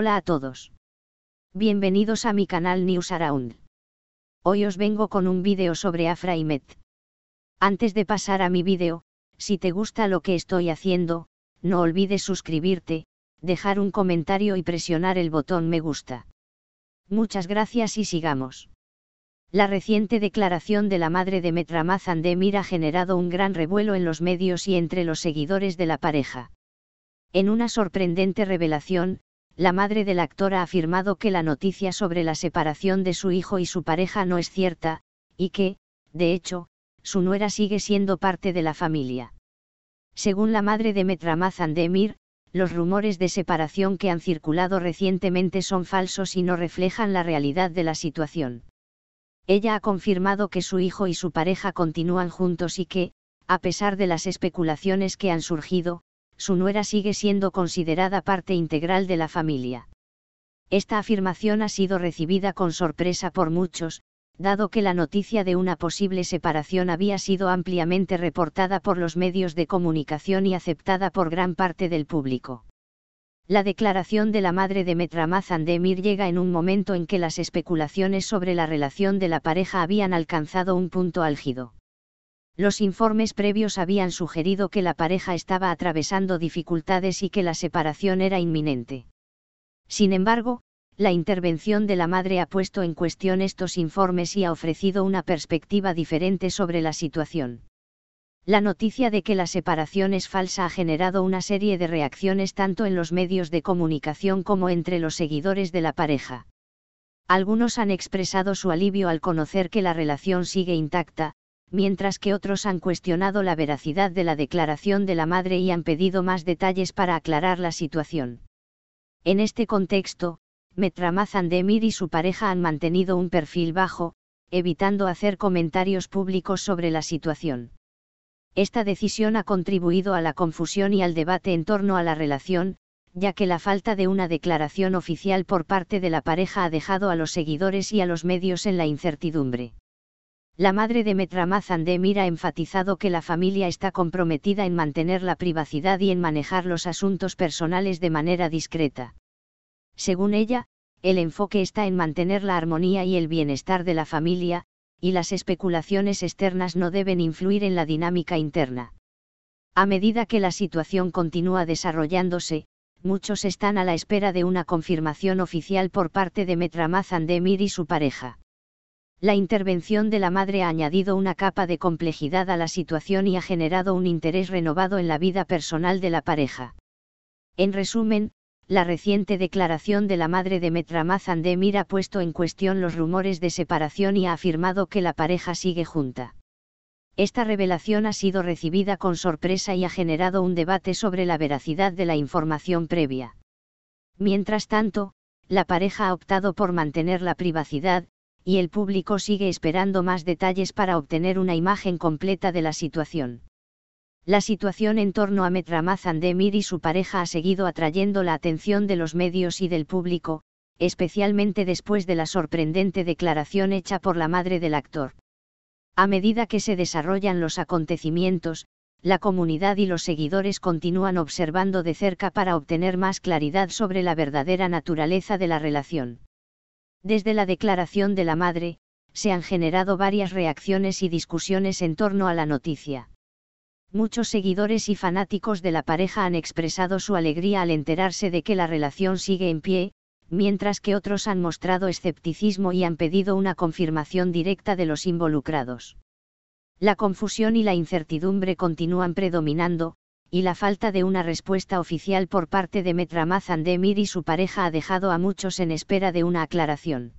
Hola a todos. Bienvenidos a mi canal News Around. Hoy os vengo con un vídeo sobre Afra y Met. Antes de pasar a mi vídeo, si te gusta lo que estoy haciendo, no olvides suscribirte, dejar un comentario y presionar el botón me gusta. Muchas gracias y sigamos. La reciente declaración de la madre de Metramaz Andemir ha generado un gran revuelo en los medios y entre los seguidores de la pareja. En una sorprendente revelación, la madre del actor ha afirmado que la noticia sobre la separación de su hijo y su pareja no es cierta, y que, de hecho, su nuera sigue siendo parte de la familia. Según la madre de Metramazan de Emir, los rumores de separación que han circulado recientemente son falsos y no reflejan la realidad de la situación. Ella ha confirmado que su hijo y su pareja continúan juntos y que, a pesar de las especulaciones que han surgido, su nuera sigue siendo considerada parte integral de la familia. Esta afirmación ha sido recibida con sorpresa por muchos, dado que la noticia de una posible separación había sido ampliamente reportada por los medios de comunicación y aceptada por gran parte del público. La declaración de la madre de Metramaz Andemir llega en un momento en que las especulaciones sobre la relación de la pareja habían alcanzado un punto álgido. Los informes previos habían sugerido que la pareja estaba atravesando dificultades y que la separación era inminente. Sin embargo, la intervención de la madre ha puesto en cuestión estos informes y ha ofrecido una perspectiva diferente sobre la situación. La noticia de que la separación es falsa ha generado una serie de reacciones tanto en los medios de comunicación como entre los seguidores de la pareja. Algunos han expresado su alivio al conocer que la relación sigue intacta, mientras que otros han cuestionado la veracidad de la declaración de la madre y han pedido más detalles para aclarar la situación. En este contexto, Metramazan Demir y su pareja han mantenido un perfil bajo, evitando hacer comentarios públicos sobre la situación. Esta decisión ha contribuido a la confusión y al debate en torno a la relación, ya que la falta de una declaración oficial por parte de la pareja ha dejado a los seguidores y a los medios en la incertidumbre. La madre de Metramazan Demir ha enfatizado que la familia está comprometida en mantener la privacidad y en manejar los asuntos personales de manera discreta. Según ella, el enfoque está en mantener la armonía y el bienestar de la familia, y las especulaciones externas no deben influir en la dinámica interna. A medida que la situación continúa desarrollándose, muchos están a la espera de una confirmación oficial por parte de Metramazan Demir y su pareja la intervención de la madre ha añadido una capa de complejidad a la situación y ha generado un interés renovado en la vida personal de la pareja. En resumen, la reciente declaración de la madre de Metramaz Andemir ha puesto en cuestión los rumores de separación y ha afirmado que la pareja sigue junta. Esta revelación ha sido recibida con sorpresa y ha generado un debate sobre la veracidad de la información previa. Mientras tanto, la pareja ha optado por mantener la privacidad, y el público sigue esperando más detalles para obtener una imagen completa de la situación. La situación en torno a Metramazan Demir y su pareja ha seguido atrayendo la atención de los medios y del público, especialmente después de la sorprendente declaración hecha por la madre del actor. A medida que se desarrollan los acontecimientos, la comunidad y los seguidores continúan observando de cerca para obtener más claridad sobre la verdadera naturaleza de la relación. Desde la declaración de la madre, se han generado varias reacciones y discusiones en torno a la noticia. Muchos seguidores y fanáticos de la pareja han expresado su alegría al enterarse de que la relación sigue en pie, mientras que otros han mostrado escepticismo y han pedido una confirmación directa de los involucrados. La confusión y la incertidumbre continúan predominando, y la falta de una respuesta oficial por parte de Metramazan Demir y su pareja ha dejado a muchos en espera de una aclaración.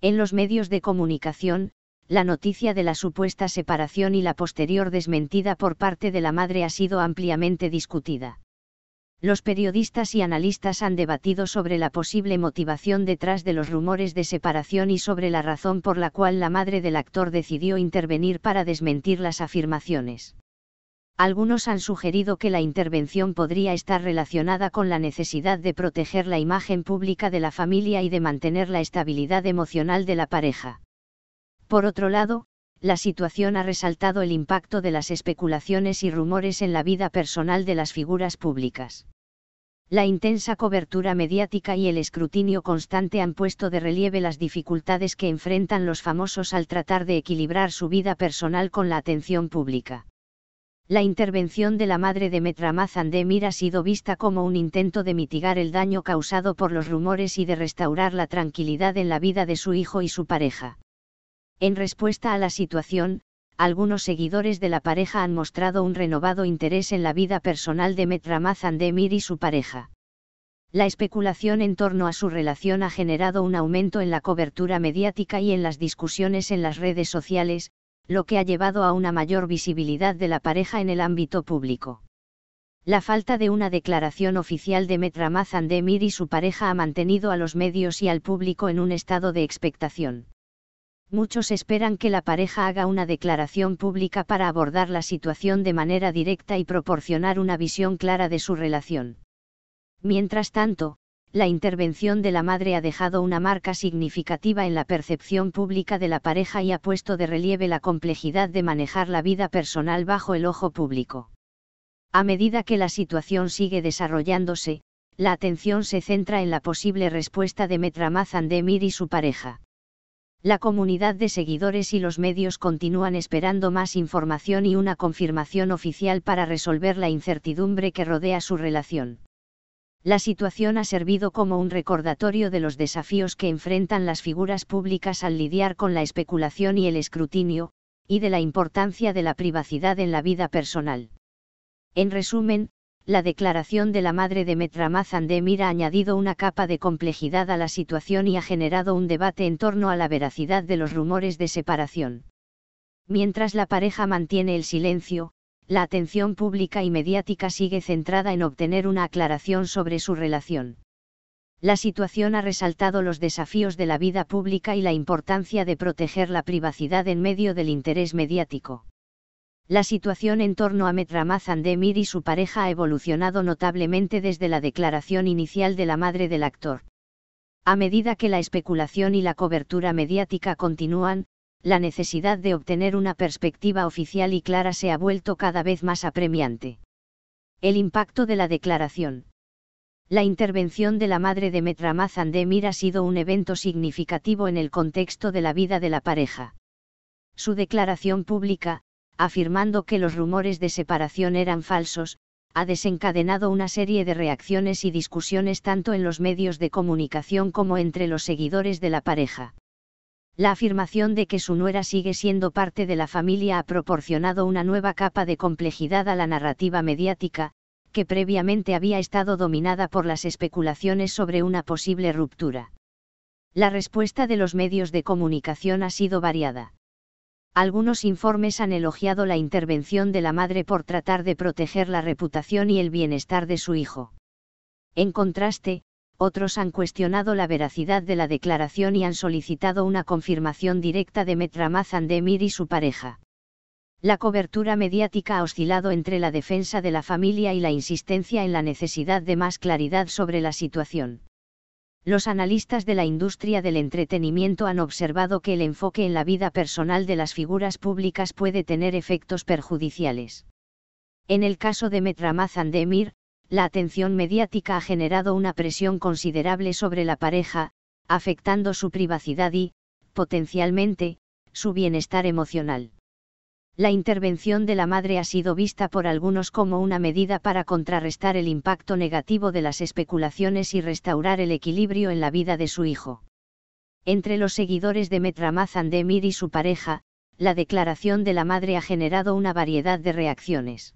En los medios de comunicación, la noticia de la supuesta separación y la posterior desmentida por parte de la madre ha sido ampliamente discutida. Los periodistas y analistas han debatido sobre la posible motivación detrás de los rumores de separación y sobre la razón por la cual la madre del actor decidió intervenir para desmentir las afirmaciones. Algunos han sugerido que la intervención podría estar relacionada con la necesidad de proteger la imagen pública de la familia y de mantener la estabilidad emocional de la pareja. Por otro lado, la situación ha resaltado el impacto de las especulaciones y rumores en la vida personal de las figuras públicas. La intensa cobertura mediática y el escrutinio constante han puesto de relieve las dificultades que enfrentan los famosos al tratar de equilibrar su vida personal con la atención pública. La intervención de la madre de Metramazandemir ha sido vista como un intento de mitigar el daño causado por los rumores y de restaurar la tranquilidad en la vida de su hijo y su pareja. En respuesta a la situación, algunos seguidores de la pareja han mostrado un renovado interés en la vida personal de Metramazandemir y su pareja. La especulación en torno a su relación ha generado un aumento en la cobertura mediática y en las discusiones en las redes sociales, lo que ha llevado a una mayor visibilidad de la pareja en el ámbito público. La falta de una declaración oficial de Metramaz Andemir y su pareja ha mantenido a los medios y al público en un estado de expectación. Muchos esperan que la pareja haga una declaración pública para abordar la situación de manera directa y proporcionar una visión clara de su relación. Mientras tanto, la intervención de la madre ha dejado una marca significativa en la percepción pública de la pareja y ha puesto de relieve la complejidad de manejar la vida personal bajo el ojo público. A medida que la situación sigue desarrollándose, la atención se centra en la posible respuesta de Metramaz Demir y su pareja. La comunidad de seguidores y los medios continúan esperando más información y una confirmación oficial para resolver la incertidumbre que rodea su relación la situación ha servido como un recordatorio de los desafíos que enfrentan las figuras públicas al lidiar con la especulación y el escrutinio, y de la importancia de la privacidad en la vida personal. En resumen, la declaración de la madre de Metramazandemira ha añadido una capa de complejidad a la situación y ha generado un debate en torno a la veracidad de los rumores de separación. Mientras la pareja mantiene el silencio, la atención pública y mediática sigue centrada en obtener una aclaración sobre su relación. La situación ha resaltado los desafíos de la vida pública y la importancia de proteger la privacidad en medio del interés mediático. La situación en torno a Metramaz Demir y su pareja ha evolucionado notablemente desde la declaración inicial de la madre del actor. A medida que la especulación y la cobertura mediática continúan, la necesidad de obtener una perspectiva oficial y clara se ha vuelto cada vez más apremiante. El impacto de la declaración. La intervención de la madre de Metramazandemir Demir ha sido un evento significativo en el contexto de la vida de la pareja. Su declaración pública, afirmando que los rumores de separación eran falsos, ha desencadenado una serie de reacciones y discusiones tanto en los medios de comunicación como entre los seguidores de la pareja. La afirmación de que su nuera sigue siendo parte de la familia ha proporcionado una nueva capa de complejidad a la narrativa mediática, que previamente había estado dominada por las especulaciones sobre una posible ruptura. La respuesta de los medios de comunicación ha sido variada. Algunos informes han elogiado la intervención de la madre por tratar de proteger la reputación y el bienestar de su hijo. En contraste, otros han cuestionado la veracidad de la declaración y han solicitado una confirmación directa de Metramazan Demir y su pareja. La cobertura mediática ha oscilado entre la defensa de la familia y la insistencia en la necesidad de más claridad sobre la situación. Los analistas de la industria del entretenimiento han observado que el enfoque en la vida personal de las figuras públicas puede tener efectos perjudiciales. En el caso de Metramazan Demir, la atención mediática ha generado una presión considerable sobre la pareja, afectando su privacidad y, potencialmente, su bienestar emocional. La intervención de la madre ha sido vista por algunos como una medida para contrarrestar el impacto negativo de las especulaciones y restaurar el equilibrio en la vida de su hijo. Entre los seguidores de Metramaz Andemir y su pareja, la declaración de la madre ha generado una variedad de reacciones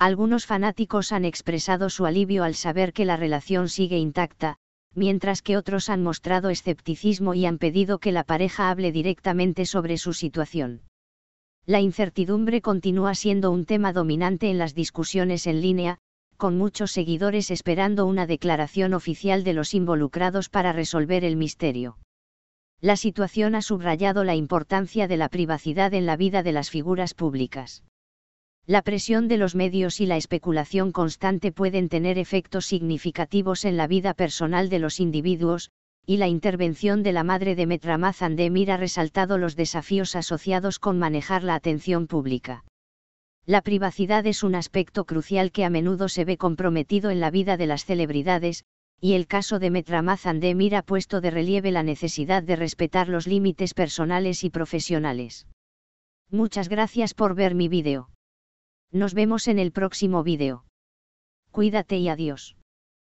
algunos fanáticos han expresado su alivio al saber que la relación sigue intacta, mientras que otros han mostrado escepticismo y han pedido que la pareja hable directamente sobre su situación. La incertidumbre continúa siendo un tema dominante en las discusiones en línea, con muchos seguidores esperando una declaración oficial de los involucrados para resolver el misterio. La situación ha subrayado la importancia de la privacidad en la vida de las figuras públicas la presión de los medios y la especulación constante pueden tener efectos significativos en la vida personal de los individuos, y la intervención de la madre de Metramaz Andemir ha resaltado los desafíos asociados con manejar la atención pública. La privacidad es un aspecto crucial que a menudo se ve comprometido en la vida de las celebridades, y el caso de Metramaz Andemir ha puesto de relieve la necesidad de respetar los límites personales y profesionales. Muchas gracias por ver mi vídeo. Nos vemos en el próximo vídeo. Cuídate y adiós.